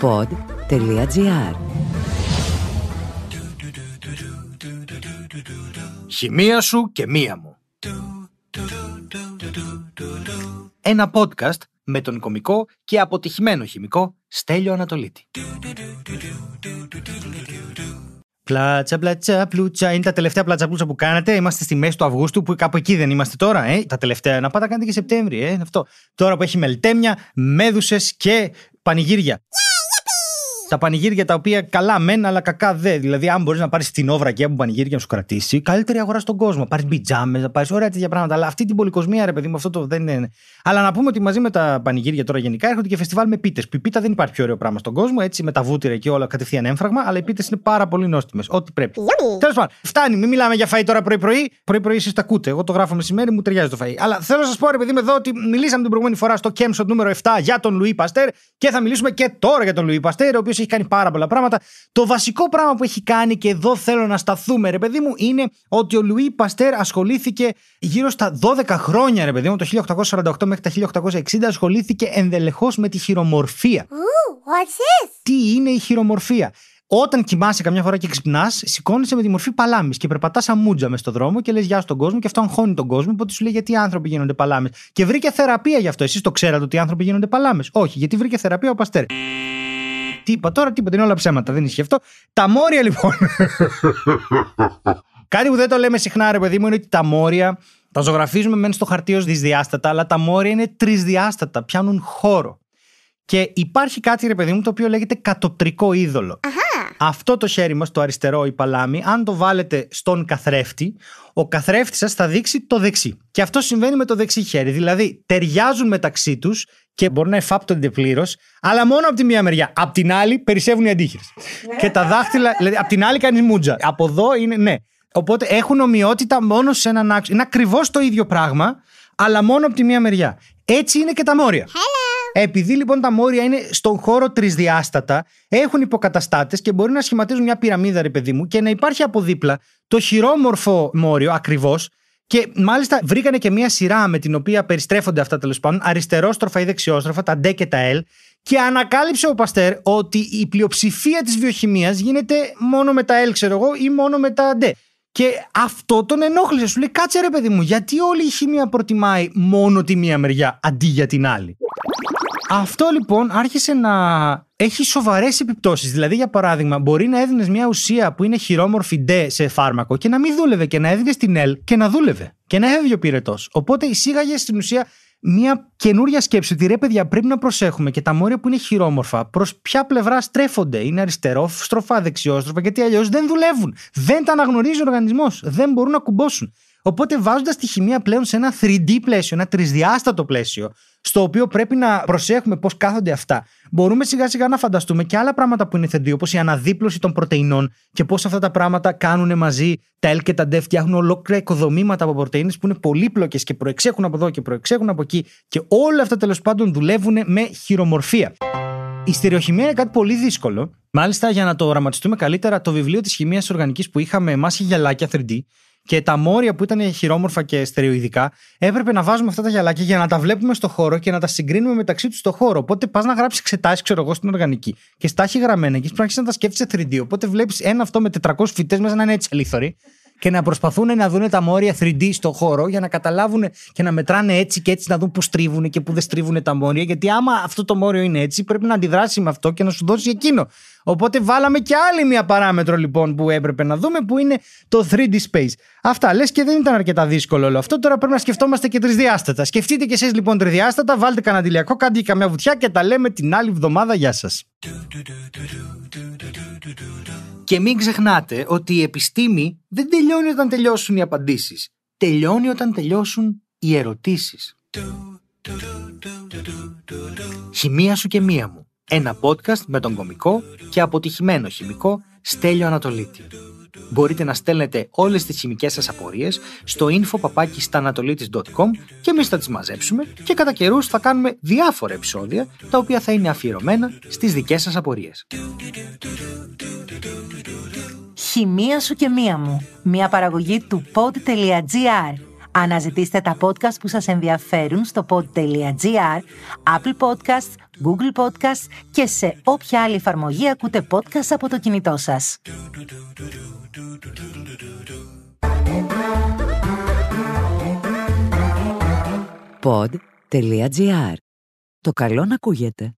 pod.gr Χημεία σου και μία μου Ένα podcast με τον κομικό και αποτυχημένο χημικό Στέλιο Ανατολίτη Πλάτσα, πλάτσα, πλούτσα. Είναι τα τελευταία πλάτσα, πλούτσα που κάνετε Είμαστε στη μέση του Αυγούστου, που κάπου εκεί δεν είμαστε τώρα. Ε. Τα τελευταία. Να πάτε κάνετε και Σεπτέμβρη. Ε. Αυτό. Τώρα που έχει μελτέμια, μέδουσες και πανηγύρια τα πανηγύρια τα οποία καλά μεν, αλλά κακά δε. Δηλαδή, αν μπορείς να πάρεις την όβρα και από πανηγύρια να σου κρατήσει, καλύτερη αγορά στον κόσμο. Πάρεις πιτζάμε, να πάρεις ωραία τέτοια πράγματα. Αλλά αυτή την πολυκοσμία, ρε παιδί μου, αυτό το δεν είναι. Αλλά να πούμε ότι μαζί με τα πανηγύρια τώρα γενικά έρχονται και φεστιβάλ με πίτες. Πιπίτα δεν υπάρχει πιο ωραίο πράγμα στον κόσμο, έτσι με τα βούτυρα και όλα κατευθείαν έμφραγμα, αλλά οι πίτες είναι πάρα πολύ νόστιμες. Ό,τι πρέπει. Τέλος πάντων, φτάνει, μην μιλάμε για φαΐ τώρα πρωί-πρωί. Πρωί-πρωί εσείς τα ακούτε. Εγώ το γράφω μεσημέρι, μου ταιριάζει το φαΐ. Αλλά θέλω να σας πω, ρε παιδί μου, εδώ ότι μιλήσαμε την προηγούμενη φορά στο Κέμσο νούμερο 7 για τον Λουί Παστέρ και θα μιλήσουμε και τώρα για τον Λουί Παστέρ, ο οποίος έχει κάνει πάρα πολλά πράγματα. Το βασικό πράγμα που έχει κάνει, και εδώ θέλω να σταθούμε, ρε παιδί μου, είναι ότι ο Λουί Παστέρ ασχολήθηκε γύρω στα 12 χρόνια, ρε παιδί μου, το 1848 μέχρι τα 1860, ασχολήθηκε ενδελεχώς με τη χειρομορφία. Ooh, what's this? Τι είναι η χειρομορφία. Όταν κοιμάσαι καμιά φορά και ξυπνάς, σηκώνεσαι με τη μορφή παλάμης και περπατάς αμούτζα με στον δρόμο και λες γεια στον κόσμο και αυτό αγχώνει τον κόσμο. Οπότε σου λέει γιατί οι άνθρωποι γίνονται παλάμες. Και βρήκε θεραπεία γι' αυτό. Εσείς το ξέρατε ότι οι άνθρωποι γίνονται παλάμες. Όχι, γιατί βρήκε θεραπεία ο Παστέρ τίποτα. τώρα, τίποτα, είναι όλα ψέματα, δεν ισχύει αυτό. Τα μόρια λοιπόν. Κάτι που δεν το λέμε συχνά, ρε παιδί μου, είναι ότι τα μόρια τα ζωγραφίζουμε μεν στο χαρτί ως δυσδιάστατα, αλλά τα μόρια είναι τρισδιάστατα, πιάνουν χώρο. Και υπάρχει κάτι, ρε παιδί μου, το οποίο λέγεται κατοπτρικό είδωλο. Αυτό το χέρι μας, το αριστερό, η παλάμη, αν το βάλετε στον καθρέφτη, ο καθρέφτης σας θα δείξει το δεξί. Και αυτό συμβαίνει με το δεξί χέρι. Δηλαδή, ταιριάζουν μεταξύ τους και μπορεί να εφάπτονται πλήρως, αλλά μόνο από τη μία μεριά. Απ' την άλλη, περισσεύουν οι αντίχειρες. Ναι. και τα δάχτυλα, δηλαδή, απ' την άλλη κάνει μούτζα. Από εδώ είναι, ναι. Οπότε έχουν ομοιότητα μόνο σε έναν άξονα. Είναι ακριβώς το ίδιο πράγμα, αλλά μόνο από τη μία μεριά. Έτσι είναι και τα μόρια. Επειδή λοιπόν τα μόρια είναι στον χώρο τρισδιάστατα, έχουν υποκαταστάτες και μπορεί να σχηματίζουν μια πυραμίδα, ρε παιδί μου, και να υπάρχει από δίπλα το χειρόμορφο μόριο ακριβώς, και μάλιστα βρήκανε και μία σειρά με την οποία περιστρέφονται αυτά τέλος πάντων, αριστερόστροφα ή δεξιόστροφα, τα ντε και τα ελ. Και ανακάλυψε ο Παστέρ ότι η πλειοψηφία της βιοχημίας γίνεται μόνο με τα ελ, ξέρω εγώ, ή μόνο με τα ντε. Και αυτό τον ενόχλησε. Σου λέει, κάτσε ρε παιδί μου, γιατί όλη η χημία προτιμάει μόνο τη μία μεριά αντί για την άλλη. Αυτό λοιπόν άρχισε να έχει σοβαρές επιπτώσεις. Δηλαδή, για παράδειγμα, μπορεί να έδινες μια ουσία που είναι χειρόμορφη ντε σε φάρμακο και να μην δούλευε και να έδινε την L και να δούλευε. Και να έβγαινε ο πυρετός. Οπότε εισήγαγε στην ουσία μια καινούρια σκέψη ότι ρε παιδιά πρέπει να προσέχουμε και τα μόρια που είναι χειρόμορφα προς ποια πλευρά στρέφονται. Είναι αριστερό, στροφά, δεξιόστροφα, γιατί αλλιώς δεν δουλεύουν. Δεν τα αναγνωρίζει ο οργανισμός. Δεν μπορούν να κουμπώσουν. Οπότε βάζοντας τη χημεία πλέον σε ένα 3D πλαίσιο, ένα τρισδιάστατο πλαίσιο, στο οποίο πρέπει να προσέχουμε πώς κάθονται αυτά, μπορούμε σιγά σιγά να φανταστούμε και άλλα πράγματα που είναι θεντή, όπως η αναδίπλωση των πρωτεϊνών και πώς αυτά τα πράγματα κάνουν μαζί τα L και τα D, φτιάχνουν ολόκληρα οικοδομήματα από πρωτενε που είναι πολύπλοκες και προεξέχουν από εδώ και προεξέχουν από εκεί. Και όλα αυτά τέλος πάντων δουλεύουν με χειρομορφία. Η στερεοχημία είναι κάτι πολύ δύσκολο. Μάλιστα, για να το οραματιστούμε καλύτερα, το βιβλίο της χημίας οργανικής που είχαμε εμάς γυαλάκια 3D και τα μόρια που ήταν χειρόμορφα και στερεοειδικά, έπρεπε να βάζουμε αυτά τα γυαλάκια για να τα βλέπουμε στο χώρο και να τα συγκρίνουμε μεταξύ τους στο χώρο. Οπότε πας να γράψεις εξετάσεις, ξέρω εγώ, στην οργανική. Και στα έχει γραμμένα και πρέπει να αρχίσει να τα σκέφτεσαι 3D. Οπότε βλέπεις ένα αυτό με 400 φοιτέ μέσα να είναι έτσι αλήθωροι και να προσπαθούν να δουν τα μόρια 3D στο χώρο για να καταλάβουν και να μετράνε έτσι και έτσι να δουν που στρίβουν και που δεν στρίβουν τα μόρια. Γιατί άμα αυτό το μόριο είναι έτσι, πρέπει να αντιδράσει με αυτό και να σου δώσει εκείνο. Οπότε βάλαμε και άλλη μια παράμετρο λοιπόν που έπρεπε να δούμε που είναι το 3D space. Αυτά λες και δεν ήταν αρκετά δύσκολο όλο αυτό. Τώρα πρέπει να σκεφτόμαστε και τρισδιάστατα. Σκεφτείτε και εσείς λοιπόν τρισδιάστατα, βάλτε κανένα τηλιακό, κάντε καμιά βουτιά και τα λέμε την άλλη εβδομάδα. Γεια σας. Και μην ξεχνάτε ότι η επιστήμη δεν τελειώνει όταν τελειώσουν οι απαντήσεις. Τελειώνει όταν τελειώσουν οι ερωτήσεις. Χημεία σου και μία μου. Ένα podcast με τον κομικό και αποτυχημένο χημικό Στέλιο Ανατολίτη. Μπορείτε να στέλνετε όλες τις χημικές σας απορίες στο info.papakistanatolitis.com και εμείς θα τις μαζέψουμε και κατά καιρούς θα κάνουμε διάφορα επεισόδια τα οποία θα είναι αφιερωμένα στις δικές σας απορίες μία σου και μία μου», μια παραγωγή του pod.gr. Αναζητήστε τα podcast που σας ενδιαφέρουν στο pod.gr, Apple Podcasts, Google Podcasts και σε όποια άλλη εφαρμογή ακούτε podcast από το κινητό σας. Pod.gr. Το καλό να ακούγεται.